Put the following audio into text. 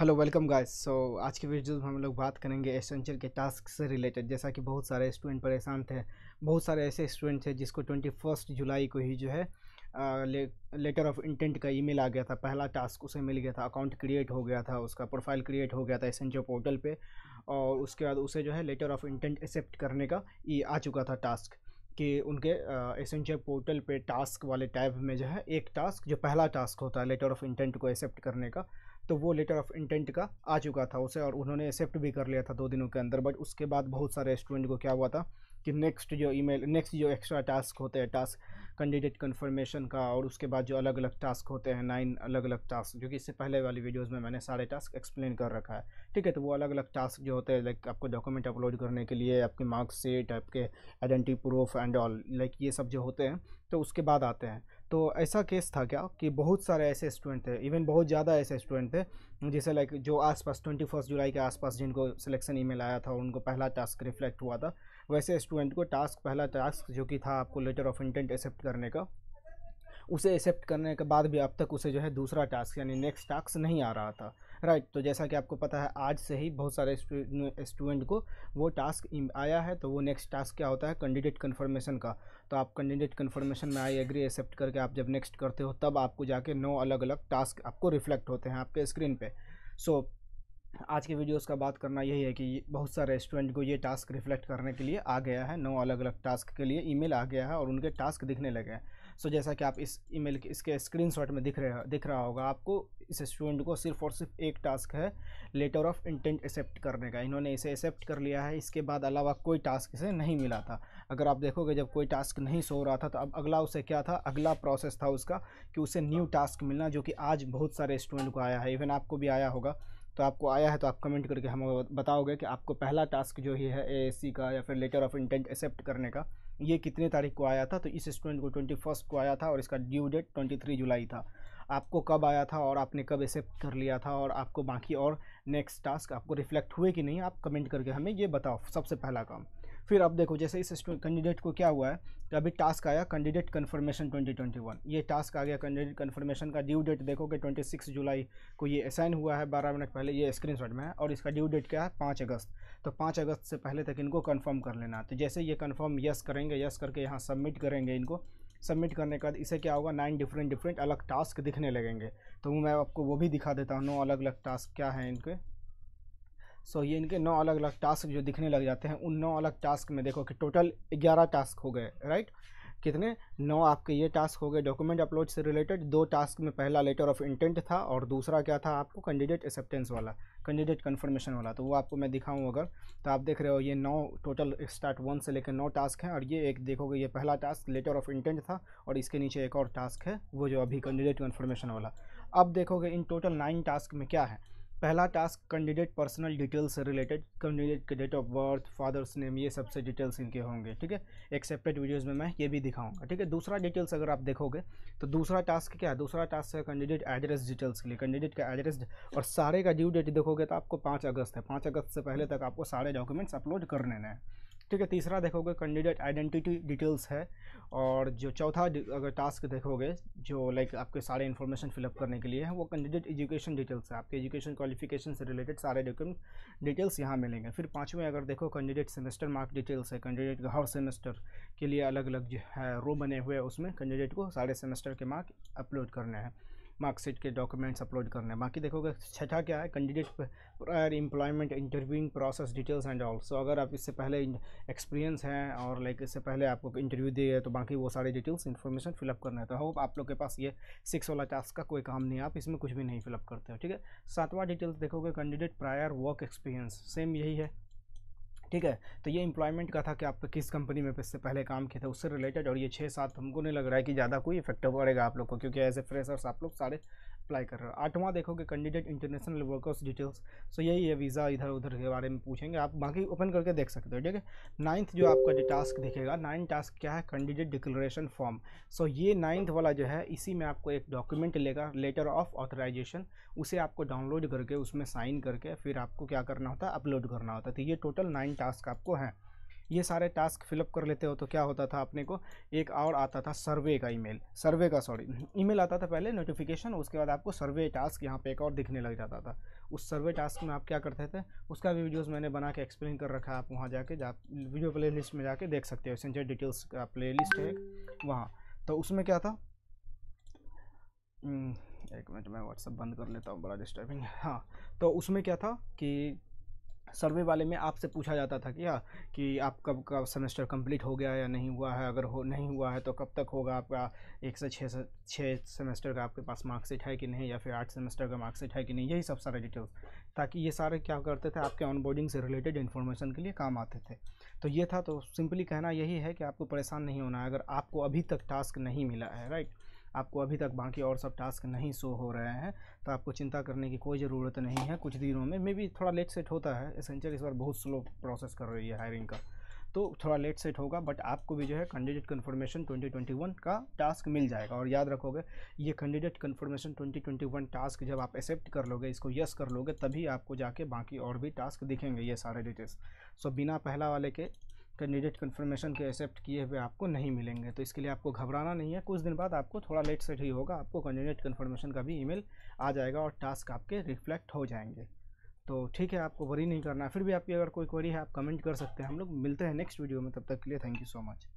hello welcome guys so आज के video में हम लोग बात करेंगे एसेंशियल के टास्क से रिलेटेड जैसा कि बहुत सारे स्टूडेंट परेशान थे बहुत सारे ऐसे स्टूडेंट थे जिसको ट्वेंटी फर्स्ट जुलाई को ही जो है लेटर ऑफ इंटेंट का ईमेल आ गया था पहला टास्क उसे मिल गया था अकाउंट क्रिएट हो गया था उसका प्रोफाइल क्रिएट हो गया था एसेंचर पोर्टल पर और उसके बाद उसे जो है लेटर ऑफ इंटेंट एक्सेप्ट करने का ये आ चुका था टास्क कि उनके एसेंचर पोर्टल पर टास्क वाले टैब में जो है एक टास्क जो पहला टास्क होता है लेटर ऑफ इंटेंट को एक्सेप्ट करने का तो वो लेटर ऑफ इंटेंट का आ चुका था उसे और उन्होंने एक्सेप्ट भी कर लिया था दो दिनों के अंदर बट उसके बाद बहुत सारे स्टूडेंट को क्या हुआ था कि नेक्स्ट जो ईमेल नेक्स्ट जो एक्स्ट्रा टास्क होते हैं टास्क कैंडिडेट कन्फर्मेशन का और उसके बाद जो अलग अलग टास्क होते हैं नाइन अलग अलग टास्क जो कि इससे पहले वाली वीडियोज़ में मैंने सारे टास्क एक्सप्लेन कर रखा है ठीक है तो वो अलग अलग टास्क जो होते हैं लाइक आपको डॉक्यूमेंट अपलोड करने के लिए आपके मार्क्सिट आपके identity proof and all like ये सब जो होते हैं तो उसके बाद आते हैं तो ऐसा केस था क्या कि बहुत सारे ऐसे स्टूडेंट थे इवन बहुत ज़्यादा ऐसे स्टूडेंट थे जैसे लाइक जो आसपास ट्वेंटी फर्स्ट जुलाई के आसपास जिनको सिलेक्शन ईमेल आया था उनको पहला टास्क रिफ्लेक्ट हुआ था वैसे स्टूडेंट को टास्क पहला टास्क जो कि था आपको लेटर ऑफ इंटेंट एक्सेप्ट करने का उसे एक्सेप्ट करने के बाद भी अब तक उसे जो है दूसरा टास्क यानी नेक्स्ट टास्क नहीं आ रहा था राइट तो जैसा कि आपको पता है आज से ही बहुत सारे स्टूडेंट को वो टास्क आया है तो वो नेक्स्ट टास्क क्या होता है कैंडिडेट कन्फर्मेशन का तो आप कैंडिडेट कन्फर्मेशन में आई एग्री एक्सेप्ट करके आप जब नेक्स्ट करते हो तब आपको जाके नौ अलग अलग टास्क आपको रिफ्लेक्ट होते हैं आपके स्क्रीन पर सो आज के वीडियोस का बात करना यही है कि बहुत सारे स्टूडेंट को ये टास्क रिफ्लेक्ट करने के लिए आ गया है नौ अलग अलग टास्क के लिए ईमेल आ गया है और उनके टास्क दिखने लगे हैं सो so, जैसा कि आप इस ईमेल के इसके स्क्रीनशॉट में दिख रहे दिख रहा होगा आपको इस स्टूडेंट को सिर्फ और सिर्फ एक टास्क है लेटर ऑफ इंटेंट एक्सेप्ट करने का इन्होंने इसे एक्सेप्ट कर लिया है इसके बाद अलावा कोई टास्क इसे नहीं मिला था अगर आप देखोगे जब कोई टास्क नहीं सो रहा था तो अब अगला उसे क्या था अगला प्रोसेस था उसका कि उसे न्यू टास्क मिलना जो कि आज बहुत सारे स्टूडेंट को आया है इवन आपको भी आया होगा तो आपको आया है तो आप कमेंट करके हमें बताओगे कि आपको पहला टास्क जो ही है ए का या फिर लेटर ऑफ इंटेंट एक्सेप्ट करने का ये कितने तारीख को आया था तो इस स्टूडेंट को ट्वेंटी फर्स्ट को आया था और इसका due date twenty three July था आपको कब आया था और आपने कब एक्सेप्ट कर लिया था और आपको बाकी और नेक्स्ट टास्क आपको रिफ्लेक्ट हुए कि नहीं आप कमेंट करके हमें ये बताओ सबसे पहला काम फिर आप देखो जैसे इस कैंडिडेट को क्या हुआ है तो अभी टास्क आया कैंडिडेट कन्फर्मेशन 2021 ये टास्क आ गया कैंडिडेट कन्फर्मेशन का ड्यू डेट देखो कि 26 जुलाई को ये असाइन हुआ है 12 मिनट पहले ये शॉट में है और इसका ड्यू डेट क्या है पाँच अगस्त तो पाँच अगस्त से पहले तक इनको कन्फर्म कर लेना तो जैसे ये कन्फर्म यस करेंगे यस करके यहाँ सबमिट करेंगे इनको सबमिट करने के बाद इसे क्या होगा नाइन डिफरेंट डिफरेंट अलग टास्क दिखने लगेंगे तो मैं आपको वो भी दिखा देता हूँ नौ अलग अलग टास्क क्या है इनके सो ये इनके नौ अलग अलग टास्क जो दिखने लग जाते हैं उन नौ अलग टास्क में देखो कि टोटल ग्यारह टास्क हो गए राइट कितने नौ आपके ये टास्क हो गए डॉक्यूमेंट अपलोड से रिलेटेड दो टास्क में पहला लेटर ऑफ इंटेंट था और दूसरा क्या था आपको कैंडिडेट एक्सेप्टेंस वाला कैंडिडेट कन्फर्मेशन वाला तो वो आपको मैं दिखाऊँ अगर तो आप देख रहे हो ये नौ टोटल स्टार्ट वन से लेकर नौ टास्क हैं और ये एक देखोगे ये पहला टास्क लेटर ऑफ इंटेंट था और इसके नीचे एक और टास्क है वो जो अभी कैंडिडेट कन्फर्मेशन वाला अब देखोगे इन टोटल नाइन टास्क में क्या है पहला टास्क कैंडिडेट पर्सनल डिटेल्स से रिलेटेड कैंडिडेट के date of birth father's name ये सबसे डिटेल्स इनके होंगे ठीक है एक सेपरेट वीडियोज़ में मैं ये भी दिखाऊंगा ठीक है दूसरा डिटेल्स अगर आप देखोगे तो दूसरा टास्क क्या है दूसरा टास्क है कैंडिडेट एड्रेस डिटेल्स के लिए कैंडिडेट का एड्रेस और सारे का ड्यू डेट देखोगे तो आपको पाँच अगस्त है पाँच अगस्त से पहले तक आपको सारे डॉक्यूमेंट्स अपलोड कर हैं ठीक है तीसरा देखोगे कैंडिडेट आइडेंटिटी डिटेल्स है और जो चौथा अगर टास्क देखोगे जो लाइक आपके सारे इन्फॉर्मेशन फिलअप करने के लिए है वो कैंडिडेट एजुकेशन डिटेल्स है आपके एजुकेशन क्वालिफिकेशन से रिलेटेड सारे डॉक्यूमेंट डिटेल्स यहाँ मिलेंगे फिर पाँचवें अगर देखो कैंडिडेट सेमेस्टर मार्क डिटेल्स है कैंडिडेट हर सेमेस्टर के लिए अलग अलग जो है रो बने हुए उसमें कैंडिडेट को सारे सेमेस्टर के मार्क अपलोड करने हैं मार्कशीट के डॉक्यूमेंट्स अपलोड करने हैं बाकी देखोगे छठा क्या है candidate prior employment interviewing process details and all so अगर आप इससे पहले एक्सपीरियंस हैं और लाइक इससे पहले आपको इंटरव्यू दिए है तो बाकी वो सारे डिटेल्स इन्फॉर्मेशन फिलअप करना है तो होप आप लोग के पास ये सिक्स वाला टास्क का कोई काम नहीं आप इसमें कुछ भी नहीं फिलअप करते हो ठीक है सातवां डिटेल्स देखोगे candidate prior work experience same यही है ठीक है तो ये एम्प्लॉयमेंट का था कि आप किस कंपनी में इससे पहले काम किया था उससे रिलेटेड और ये छः सात हमको नहीं लग रहा है कि ज़्यादा कोई इफेक्ट पड़ेगा आप लोग को क्योंकि एज ए फ्रेशर्स आप लोग सारे अप्लाई कर रहे हो आठवां देखोगे candidate international workers details so यही है वीज़ा इधर उधर के बारे में पूछेंगे आप बाकी ओपन करके देख सकते हो ठीक है नाइन्थ जो आपका टास्क दिखेगा नाइन्थ टास्क क्या है कैंडिडेट डिक्लेरेशन फॉर्म सो ये नाइन्थ वाला जो है इसी में आपको एक डॉक्यूमेंट लेगा लेटर ऑफ ऑथराइजेशन उसे आपको डाउनलोड करके उसमें साइन करके फिर आपको क्या करना होता है अपलोड करना होता है तो ये टोटल नाइन टास्क आपको हैं ये सारे टास्क फिलअप कर लेते हो तो क्या होता था अपने को एक और आता था सर्वे का ईमेल सर्वे का सॉरी ईमेल आता था पहले नोटिफिकेशन उसके बाद आपको सर्वे टास्क यहाँ पे एक और दिखने लग जाता था उस सर्वे टास्क में आप क्या करते थे उसका भी वीडियोज़ मैंने बना के एक्सप्लेन कर रखा है आप वहाँ जाके जा वीडियो प्ले लिस्ट में जाके देख सकते हो सेंचर डिटेल्स का प्ले लिस्ट है एक वहाँ तो उसमें क्या था हम्म, एक मिनट मैं व्हाट्सअप बंद कर लेता हूँ बड़ा डिस्टर्बिंग हाँ तो उसमें क्या था कि सर्वे वाले में आपसे पूछा जाता था क्या हाँ, कि आप कब का सेमेस्टर कंप्लीट हो गया या नहीं हुआ है अगर हो नहीं हुआ है तो कब तक होगा आपका एक से छः से छः सेमेस्टर का आपके पास मार्कशीट है कि नहीं या फिर आठ सेमेस्टर का मार्कशीट है कि नहीं यही सब सारे डिटेल्स ताकि ये सारे क्या करते थे आपके ऑनबोर्डिंग से रिलेटेड इन्फॉर्मेशन के लिए काम आते थे तो ये था तो सिंपली कहना यही है कि आपको परेशान नहीं होना है अगर आपको अभी तक टास्क नहीं मिला है राइट आपको अभी तक बाकी और सब टास्क नहीं शो हो रहे हैं तो आपको चिंता करने की कोई ज़रूरत नहीं है कुछ दिनों में मे भी थोड़ा लेट सेट होता है एसेंचर इस बार बहुत स्लो प्रोसेस कर रही है हायरिंग का तो थोड़ा लेट सेट होगा बट आपको भी जो है कैंडिडेट कन्फर्मेशन 2021 का टास्क मिल जाएगा और याद रखोगे ये कैंडिडेट कन्फर्मेशन 2021 टास्क जब आप एक्सेप्ट कर लोगे इसको यस कर लोगे तभी आपको जाके बाकी और भी टास्क दिखेंगे ये सारे डिटेल्स सो बिना पहला वाले के कैंडिडेट कन्फर्मेशन के एक्सेप्ट किए हुए आपको नहीं मिलेंगे तो इसके लिए आपको घबराना नहीं है कुछ दिन बाद आपको थोड़ा लेट सेट ही होगा आपको कैंडिडेट कन्फर्मेशन का भी ईमेल आ जाएगा और टास्क आपके रिफ्लेक्ट हो जाएंगे तो ठीक है आपको वरी नहीं करना है फिर भी आपकी अगर कोई क्वेरी है आप कमेंट कर सकते हैं हम लोग मिलते हैं नेक्स्ट वीडियो में तब तक के लिए थैंक यू सो मच